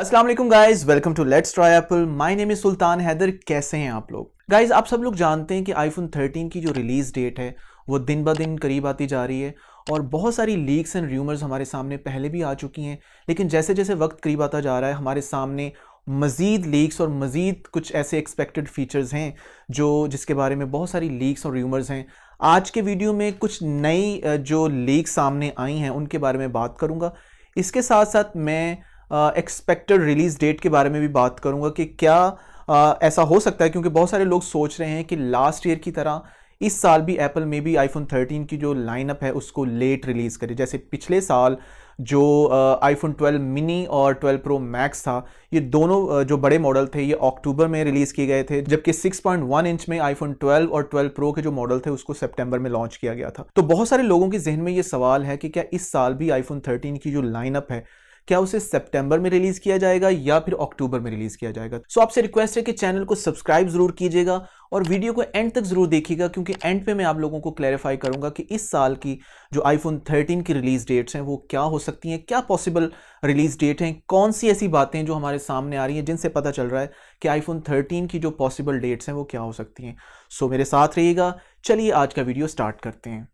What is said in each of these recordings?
Aslam guys welcome to let's try Apple my name is Sultan Haider कैसे हैं आप लोग गाइज आप सब लोग जानते हैं कि आईफोन 13 की जो रिलीज़ डेट है वो दिन ब दिन करीब आती जा रही है और बहुत सारी लीक्स एंड र्यूमर्स हमारे सामने पहले भी आ चुकी हैं लेकिन जैसे जैसे वक्त करीब आता जा रहा है हमारे सामने मज़ीद लीक्स और मज़ीद कुछ ऐसे एक्सपेक्टेड फ़ीचर्स हैं जो जिसके बारे में बहुत सारी लीक्स और र्यूमर्स हैं आज के वीडियो में कुछ नई जो लीक्स सामने आई हैं उनके बारे में बात करूँगा इसके साथ साथ मैं एक्सपेक्टेड रिलीज डेट के बारे में भी बात करूंगा कि क्या आ, ऐसा हो सकता है क्योंकि बहुत सारे लोग सोच रहे हैं कि लास्ट ईयर की तरह इस साल भी एप्पल में भी आईफोन 13 की जो लाइनअप है उसको लेट रिलीज़ करे जैसे पिछले साल जो आईफोन 12 मिनी और 12 प्रो मैक्स था ये दोनों जो बड़े मॉडल थे ये अक्टूबर में रिलीज़ किए गए थे जबकि 6.1 इंच में आईफोन 12 और 12 प्रो के जो मॉडल थे उसको सितंबर में लॉन्च किया गया था तो बहुत सारे लोगों के जहन में ये सवाल है कि क्या इस साल भी आईफोन 13 की जो लाइनअप है क्या उसे सितंबर में रिलीज किया जाएगा या फिर अक्टूबर में रिलीज किया जाएगा सो तो so, आपसे रिक्वेस्ट है कि चैनल को सब्सक्राइब जरूर कीजिएगा और वीडियो को एंड तक जरूर देखिएगा क्योंकि एंड पे मैं आप लोगों को क्लैरिफाई करूंगा कि इस साल की जो आईफोन 13 की रिलीज डेट्स हैं वो क्या हो सकती हैं क्या पॉसिबल रिलीज डेट हैं कौन सी ऐसी बातें जो हमारे सामने आ रही हैं जिनसे पता चल रहा है कि आईफोन 13 की जो पॉसिबल डेट्स हैं वो क्या हो सकती हैं सो so, मेरे साथ रहिएगा चलिए आज का वीडियो स्टार्ट करते हैं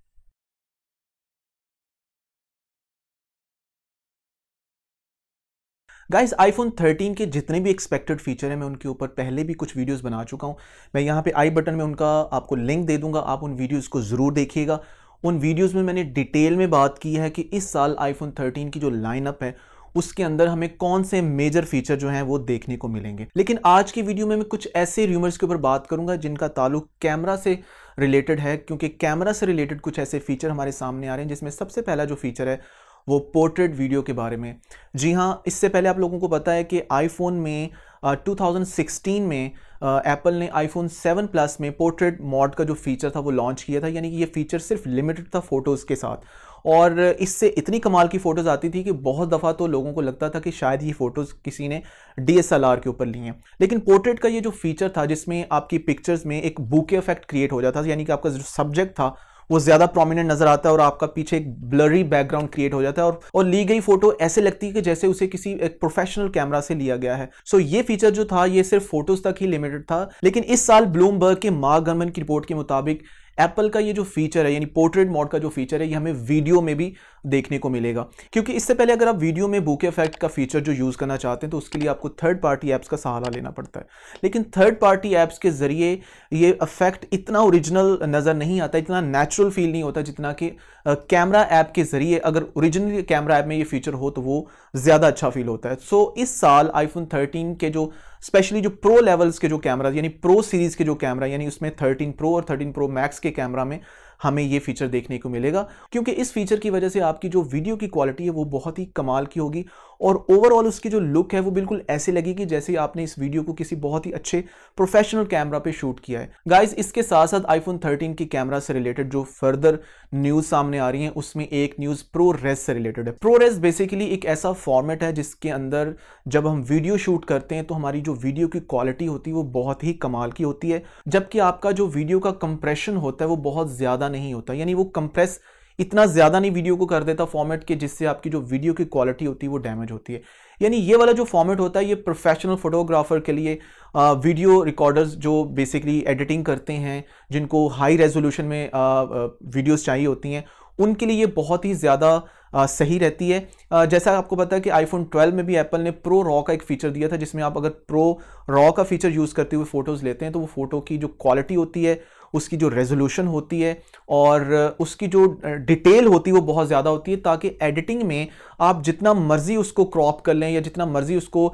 गाइज आईफोन 13 के जितने भी एक्सपेक्टेड फीचर हैं मैं उनके ऊपर पहले भी कुछ वीडियोस बना चुका हूँ मैं यहाँ पे आई बटन में उनका आपको लिंक दे दूंगा आप उन वीडियोस को ज़रूर देखिएगा उन वीडियोस में मैंने डिटेल में बात की है कि इस साल आईफोन 13 की जो लाइनअप है उसके अंदर हमें कौन से मेजर फीचर जो हैं वो देखने को मिलेंगे लेकिन आज की वीडियो में मैं कुछ ऐसे र्यूमर्स के ऊपर बात करूंगा जिनका ताल्लुक कैमरा से रिलेटेड है क्योंकि कैमरा से रिलेटेड कुछ ऐसे फीचर हमारे सामने आ रहे हैं जिसमें सबसे पहला जो फीचर है वो पोर्ट्रेट वीडियो के बारे में जी हाँ इससे पहले आप लोगों को पता है कि आईफोन में uh, 2016 में एप्पल uh, ने आईफोन 7 प्लस में पोर्ट्रेट मॉड का जो फीचर था वो लॉन्च किया था यानी कि ये फीचर सिर्फ लिमिटेड था फ़ोटोज़ के साथ और इससे इतनी कमाल की फ़ोटोज़ आती थी कि बहुत दफ़ा तो लोगों को लगता था कि शायद ये फ़ोटोज़ किसी ने डी के ऊपर ली हैं लेकिन पोर्ट्रेट का ये जो फीचर था जिसमें आपकी पिक्चर्स में एक बूके इफेक्ट क्रिएट हो जाता था यानी कि आपका जो सब्जेक्ट था वो ज्यादा प्रोमिनेंट नजर आता है और आपका पीछे एक ब्लरी बैकग्राउंड क्रिएट हो जाता है और, और ली गई फोटो ऐसे लगती है कि जैसे उसे किसी एक प्रोफेशनल कैमरा से लिया गया है सो ये फीचर जो था ये सिर्फ फोटोज तक ही लिमिटेड था लेकिन इस साल ब्लूमबर्ग के मार्क गर्मन की रिपोर्ट के मुताबिक एप्पल का ये जो फीचर है यानी पोर्ट्रेट मोड का जो फीचर है ये हमें वीडियो में भी देखने को मिलेगा क्योंकि इससे पहले अगर आप वीडियो में बुके इफेक्ट का फीचर जो यूज़ करना चाहते हैं तो उसके लिए आपको थर्ड पार्टी ऐप्स का सहारा लेना पड़ता है लेकिन थर्ड पार्टी ऐप्स के ज़रिए ये इफेक्ट इतना ओरिजिनल नज़र नहीं आता इतना नेचुरल फील नहीं होता जितना कि कैमरा ऐप के ज़रिए अगर ओरिजिनल कैमरा ऐप में ये फीचर हो तो वो ज़्यादा अच्छा फील होता है सो इस साल आईफोन थर्टीन के जो स्पेशली जो प्रो लेवल्स के जो कैमरा यानी प्रो सीरीज़ के जो कैमरा यानी उसमें थर्टीन प्रो और थर्टीन प्रो मैक्स के कैमरा में हमें ये फीचर देखने को मिलेगा क्योंकि इस फीचर की वजह से आपकी जो वीडियो की क्वालिटी है वो बहुत ही कमाल की होगी और ओवरऑल उसकी जो लुक है वो बिल्कुल ऐसे लगेगी जैसे आपने इस वीडियो को किसी बहुत ही अच्छे प्रोफेशनल कैमरा पे शूट किया है गाइज इसके साथ साथ आईफोन 13 की कैमरा से रिलेटेड जो फर्दर न्यूज सामने आ रही है उसमें एक न्यूज प्रो रेस से रिलेटेड है प्रो रेस बेसिकली एक ऐसा फॉर्मेट है जिसके अंदर जब हम वीडियो शूट करते हैं तो हमारी जो वीडियो की क्वालिटी होती है वो बहुत ही कमाल की होती है जबकि आपका जो वीडियो का कंप्रेशन होता है वो बहुत ज्यादा नहीं होता यानी वो कंप्रेस इतना ज़्यादा नहीं वीडियो को कर देता फॉर्मेट के जिससे आपकी जो वीडियो की क्वालिटी होती है वो डैमेज होती है यानी ये वाला जो फॉर्मेट होता है ये प्रोफेशनल फोटोग्राफर के लिए आ, वीडियो रिकॉर्डर्स जो बेसिकली एडिटिंग करते हैं जिनको हाई रेजोल्यूशन में आ, वीडियोस चाहिए होती हैं उनके लिए ये बहुत ही ज़्यादा सही रहती है जैसा आपको पता है कि आईफोन 12 में भी एप्पल ने प्रो रॉ का एक फीचर दिया था जिसमें आप अगर प्रो रॉ का फीचर यूज़ करते हुए फ़ोटोज़ लेते हैं तो वो फ़ोटो की जो क्वालिटी होती है उसकी जो रेजोल्यूशन होती है और उसकी जो डिटेल होती है वो बहुत ज़्यादा होती है ताकि एडिटिंग में आप जितना मर्ज़ी उसको क्रॉप कर लें या जितना मर्ज़ी उसको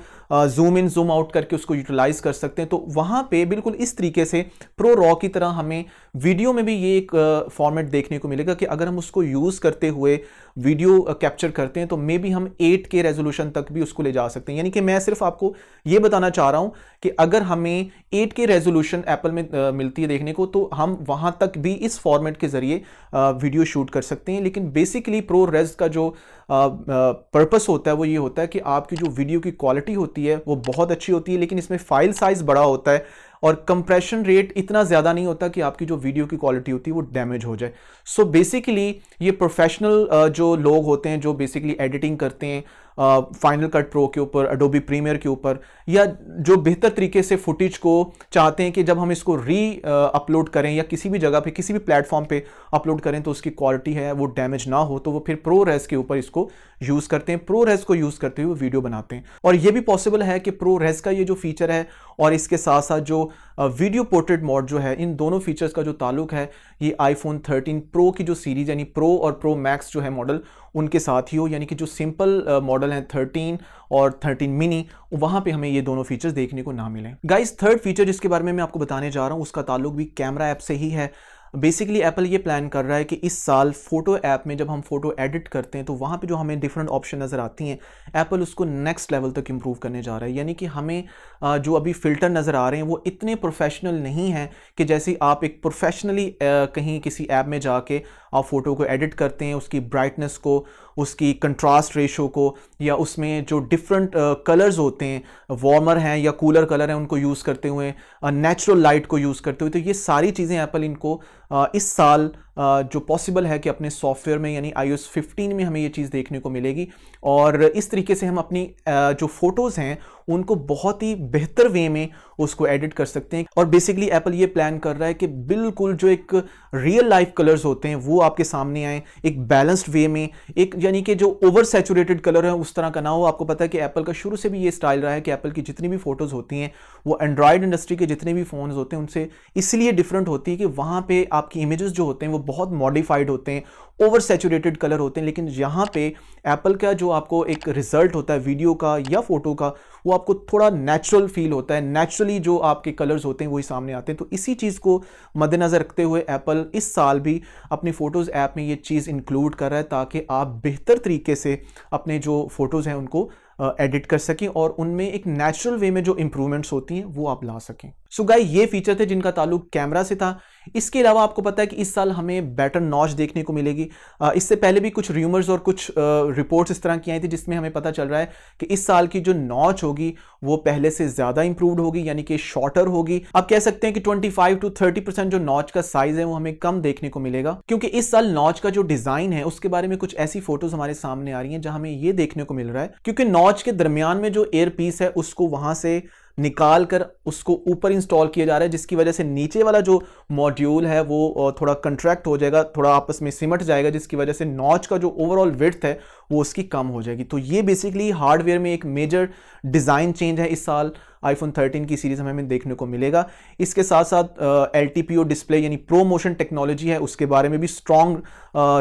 जूम इन जूम आउट करके उसको यूटिलाइज़ कर सकते हैं तो वहाँ पे बिल्कुल इस तरीके से प्रो रॉ की तरह हमें वीडियो में भी ये एक फॉर्मेट देखने को मिलेगा कि अगर हम उसको यूज़ करते हुए वीडियो कैप्चर करते हैं तो मे बी हम 8K रेजोल्यूशन तक भी उसको ले जा सकते हैं यानी कि मैं सिर्फ आपको ये बताना चाह रहा हूँ कि अगर हमें 8K रेजोल्यूशन एप्पल में आ, मिलती है देखने को तो हम वहाँ तक भी इस फॉर्मेट के ज़रिए वीडियो शूट कर सकते हैं लेकिन बेसिकली प्रो रेज का जो पर्पस होता है वो ये होता है कि आपकी जो वीडियो की क्वालिटी होती है वो बहुत अच्छी होती है लेकिन इसमें फाइल साइज़ बड़ा होता है और कंप्रेशन रेट इतना ज़्यादा नहीं होता कि आपकी जो वीडियो की क्वालिटी होती है वो डैमेज हो जाए सो so बेसिकली ये प्रोफेशनल जो लोग होते हैं जो बेसिकली एडिटिंग करते हैं फाइनल कट प्रो के ऊपर अडोबी प्रीमियर के ऊपर या जो बेहतर तरीके से फुटेज को चाहते हैं कि जब हम इसको री अपलोड करें या किसी भी जगह पे किसी भी प्लेटफॉर्म पे अपलोड करें तो उसकी क्वालिटी है वो डैमेज ना हो तो वो फिर प्रो रेस के ऊपर इसको यूज़ करते हैं प्रो रेस को यूज़ करते हुए वीडियो बनाते हैं और ये भी पॉसिबल है कि प्रो रेस का ये जो फीचर है और इसके साथ साथ जो वीडियो पोर्ट्रेट मोड जो है इन दोनों फीचर्स का जो ताल्लुक है ये आईफोन 13 प्रो की जो सीरीज यानी प्रो और प्रो मैक्स जो है मॉडल उनके साथियों यानी कि जो सिंपल मॉडल हैं थर्टीन और थर्टीन मिनी वहाँ पे हमें ये दोनों फीचर्स देखने को ना मिले गाइस थर्ड फीचर जिसके बारे में मैं आपको बताने जा रहा हूँ उसका ताल्लुक भी कैमरा ऐप से ही है बेसिकली एप्पल ये प्लान कर रहा है कि इस साल फोटो ऐप में जब हम फोटो एडिट करते हैं तो वहाँ पे जो हमें डिफरेंट ऑप्शन नज़र आती हैं एप्पल उसको नेक्स्ट लेवल तक इम्प्रूव करने जा रहा है यानी कि हमें जो अभी फ़िल्टर नज़र आ रहे हैं वो इतने प्रोफेशनल नहीं हैं कि जैसे आप एक प्रोफेशनली कहीं किसी ऐप में जाके आप फ़ोटो को एडिट करते हैं उसकी ब्राइटनेस को उसकी कंट्रास्ट रेशो को या उसमें जो डिफरेंट कलर्स uh, होते हैं वार्मर हैं या कूलर कलर हैं उनको यूज़ करते हुए नेचुरल uh, लाइट को यूज़ करते हुए तो ये सारी चीज़ें एप्पल इनको uh, इस साल जो पॉसिबल है कि अपने सॉफ्टवेयर में यानी आई 15 में हमें ये चीज़ देखने को मिलेगी और इस तरीके से हम अपनी जो फ़ोटोज़ हैं उनको बहुत ही बेहतर वे में उसको एडिट कर सकते हैं और बेसिकली एप्पल ये प्लान कर रहा है कि बिल्कुल जो एक रियल लाइफ कलर्स होते हैं वो आपके सामने आए एक बैलेंस्ड वे में एक यानी कि जो ओवर सेचूरेटेड कलर है उस तरह का ना हो आपको पता है कि एप्पल का शुरू से भी ये स्टाइल रहा है कि एप्पल की जितनी भी फ़ोटोज़ होती हैं वो एंड्रॉयड इंडस्ट्री के जितने भी फ़ोन होते हैं उनसे इसलिए डिफरेंट होती है कि वहाँ पर आपकी इमेजेस जो होते हैं वो बहुत मॉडिफाइड होते हैं ओवर सेचुरेटेड कलर होते हैं लेकिन यहाँ पे एप्पल का जो आपको एक रिजल्ट होता है वीडियो का या फोटो का वो आपको थोड़ा नेचुरल फील होता है नेचुरली जो आपके कलर्स होते हैं वही सामने आते हैं तो इसी चीज़ को मद्देनज़र रखते हुए एप्पल इस साल भी अपनी फ़ोटोज़ ऐप में ये चीज़ इंक्लूड कर रहा है ताकि आप बेहतर तरीके से अपने जो फ़ोटोज़ हैं उनको एडिट कर सकें और उनमें एक नेचुरल वे में जो इम्प्रूवमेंट्स होती हैं वो आप ला सकें सो so ये फीचर थे जिनका ताल्लुक कैमरा से था इसके अलावा आपको पता है कि इस साल हमें बेटर नॉच देखने को मिलेगी इससे पहले भी कुछ र्यूमर्स और कुछ रिपोर्ट्स इस तरह की आई थी जिसमें हमें पता चल रहा है कि इस साल की जो नॉच होगी वो पहले से ज़्यादा इंप्रूव्ड होगी यानी कि शॉर्टर होगी आप कह सकते हैं कि 25 टू 30 परसेंट जो नॉच का साइज है वो हमें कम देखने को मिलेगा क्योंकि इस साल नॉच का जो डिज़ाइन है उसके बारे में कुछ ऐसी फोटोज हमारे सामने आ रही हैं जहां हमें ये देखने को मिल रहा है क्योंकि नॉच वॉच के दरमियान में जो एयर पीस है उसको वहां से निकाल कर उसको ऊपर इंस्टॉल किया जा रहा है जिसकी वजह से नीचे वाला जो मॉड्यूल है वो थोड़ा कंट्रैक्ट हो जाएगा थोड़ा आपस में सिमट जाएगा जिसकी वजह से नॉच का जो ओवरऑल विथ है वो उसकी कम हो जाएगी तो ये बेसिकली हार्डवेयर में एक मेजर डिज़ाइन चेंज है इस साल आईफोन 13 की सीरीज़ हमें देखने को मिलेगा इसके साथ साथ L T P O display यानी प्रो मोशन टेक्नोलॉजी है उसके बारे में भी स्ट्रॉन्ग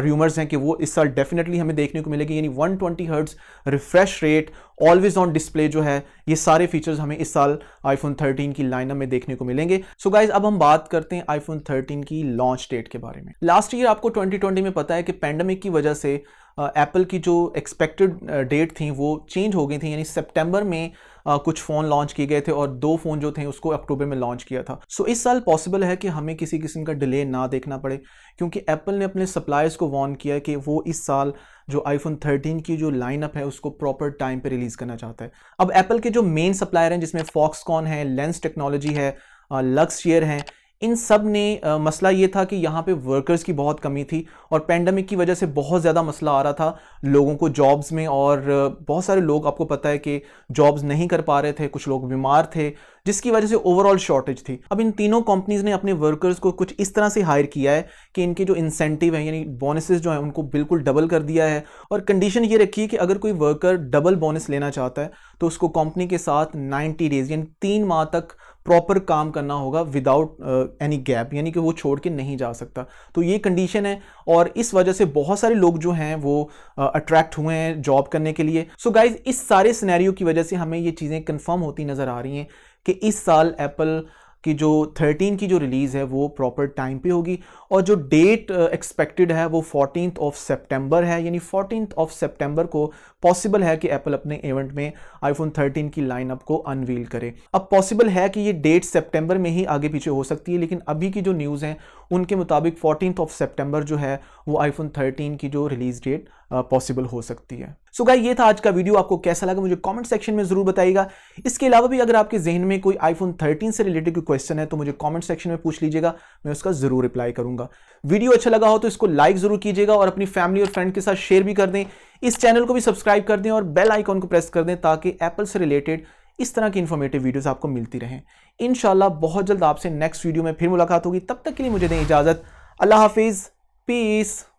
र्यूमर्स हैं कि वो इस साल डेफिनेटली हमें देखने को मिलेगी यानी 120 twenty hertz refresh rate always on display जो है ये सारे फीचर्स हमें इस साल आईफोन 13 की लाइनअप में देखने को मिलेंगे सो so गाइज अब हम बात करते हैं आईफोन 13 की लॉन्च डेट के बारे में लास्ट ईयर आपको 2020 में पता है कि पैंडमिक की वजह से एप्पल की जो एक्सपेक्टेड डेट थी वो चेंज हो गई थी यानी सितंबर में आ, कुछ फ़ोन लॉन्च किए गए थे और दो फ़ोन जो थे उसको अक्टूबर में लॉन्च किया था सो so, इस साल पॉसिबल है कि हमें किसी किस्म का डिले ना देखना पड़े क्योंकि एप्पल ने अपने सप्लायर्स को वॉर्न किया कि वो इस साल जो आईफोन 13 की जो लाइनअप है उसको प्रॉपर टाइम पे रिलीज़ करना चाहता है अब एप्पल के जो मेन सप्लायर हैं जिसमें फॉक्सकॉन है लेंस टेक्नोलॉजी है लक्स शेयर हैं इन सब ने आ, मसला ये था कि यहाँ पे वर्कर्स की बहुत कमी थी और पैंडमिक की वजह से बहुत ज़्यादा मसला आ रहा था लोगों को जॉब्स में और बहुत सारे लोग आपको पता है कि जॉब्स नहीं कर पा रहे थे कुछ लोग बीमार थे जिसकी वजह से ओवरऑल शॉर्टेज थी अब इन तीनों कंपनीज़ ने अपने वर्कर्स को कुछ इस तरह से हायर किया है कि इनके जो इंसेंटिव हैं यानी बोनसेस जो हैं उनको बिल्कुल डबल कर दिया है और कंडीशन ये रखी है कि अगर कोई वर्कर डबल बोनस लेना चाहता है तो उसको कंपनी के साथ 90 डेज यानी तीन माह तक प्रॉपर काम करना होगा विदाउट एनी गैप यानी कि वो छोड़ के नहीं जा सकता तो ये कंडीशन है और इस वजह से बहुत सारे लोग जो हैं वो अट्रैक्ट uh, हुए हैं जॉब करने के लिए सो so गाइज इस सारे सिनेरियो की वजह से हमें ये चीज़ें कन्फर्म होती नज़र आ रही हैं कि इस साल एप्पल कि जो 13 की जो रिलीज़ है वो प्रॉपर टाइम पे होगी और जो डेट एक्सपेक्टेड uh, है वो फोर्टीन ऑफ सितंबर है यानी फोर्टीन ऑफ सितंबर को पॉसिबल है कि एप्पल अपने इवेंट में आईफोन 13 की लाइनअप को अनवील करे अब पॉसिबल है कि ये डेट सितंबर में ही आगे पीछे हो सकती है लेकिन अभी की जो न्यूज़ है उनके मुताबिक फोर्टीन ऑफ सेप्टेम्बर जो है वो आईफोन थर्टीन की जो रिलीज डेट पॉसिबल हो सकती है सो so गाइस ये था आज का वीडियो आपको कैसा लगा मुझे कमेंट सेक्शन में जरूर बताइएगा इसके अलावा भी अगर आपके जहन में कोई आईफोन 13 से रिलेटेड कोई क्वेश्चन है तो मुझे कमेंट सेक्शन में पूछ लीजिएगा मैं उसका जरूर रिप्लाई करूंगा वीडियो अच्छा लगा हो तो इसको लाइक जरूर कीजिएगा और अपनी फैमिली और फ्रेंड के साथ शेयर भी कर दें इस चैनल को भी सब्सक्राइब कर दें और बेल आइकॉन को प्रेस कर दें ताकि एप्पल से रिलेटेड इस तरह की इन्फॉर्मेटिव वीडियोस आपको मिलती रहें इन बहुत जल्द आपसे नेक्स्ट वीडियो में फिर मुलाकात होगी तब तक के लिए मुझे दें इजाज़त अल्लाह हाफिज़ पीस